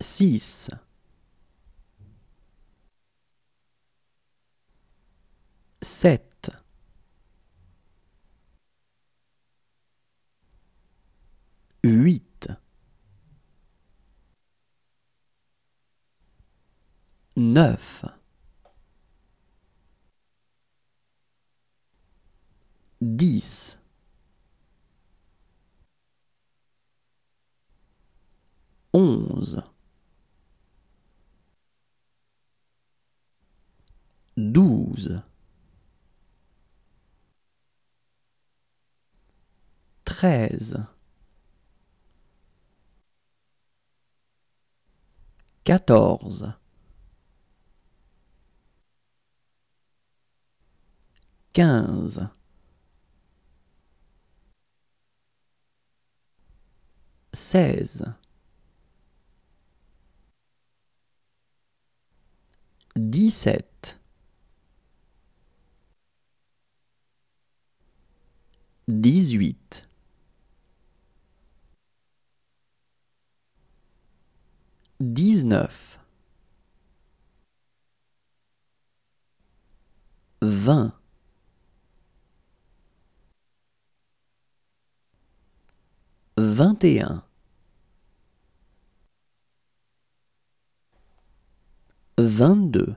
6 7 8 9 10 11 13 14 15 16 17 18 19 20 21 22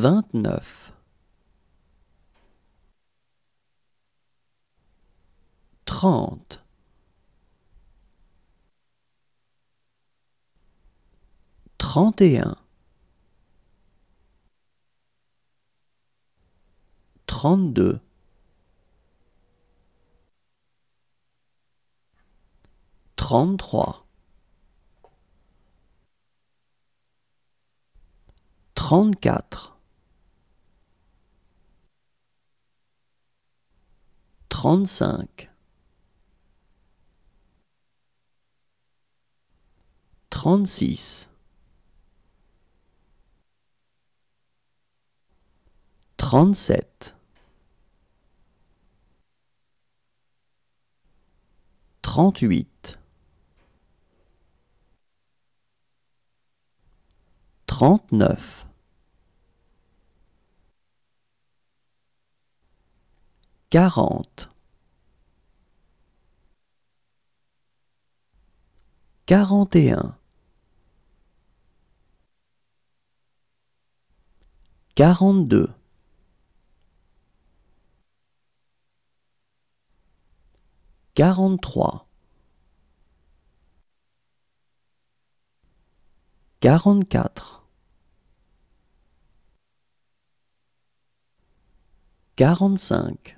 29 30 31 32 33 34 35 36 37 38 39 40 41 42 43 44 45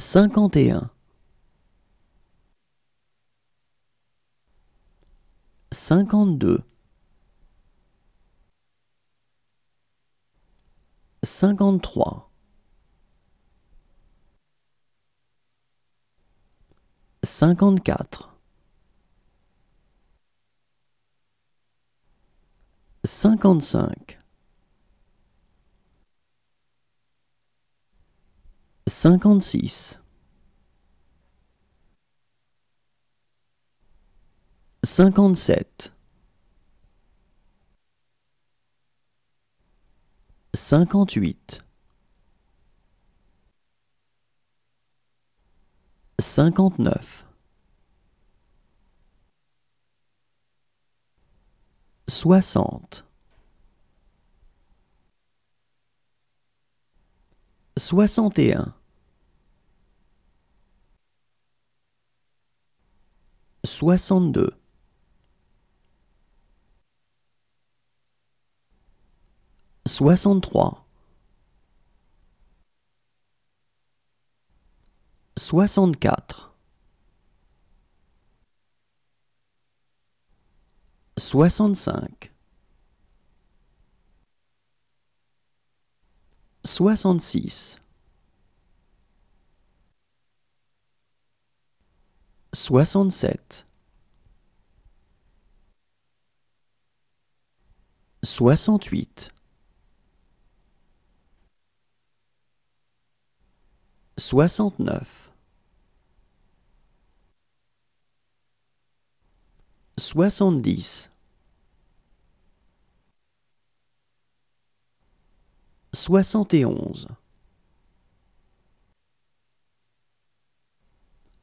51 52 53 54 55 56 57 58 59 60 61 62 63 64 65 66 67 68 69 70 71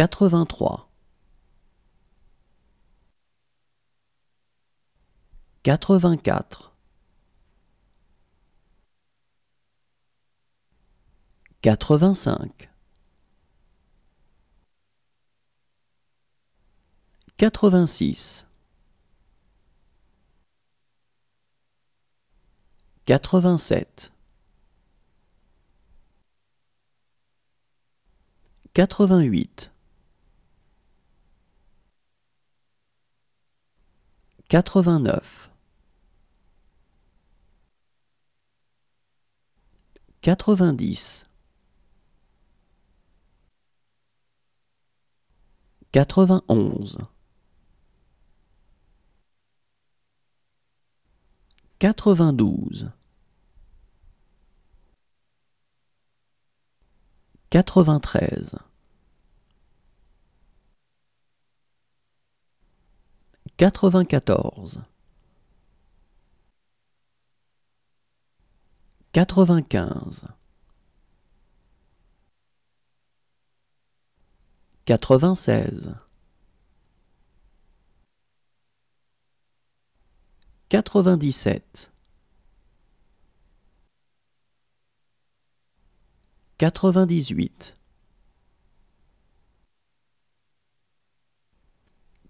83 84 85 86 87 88 89 90 91 92 93 94 95 96 97 98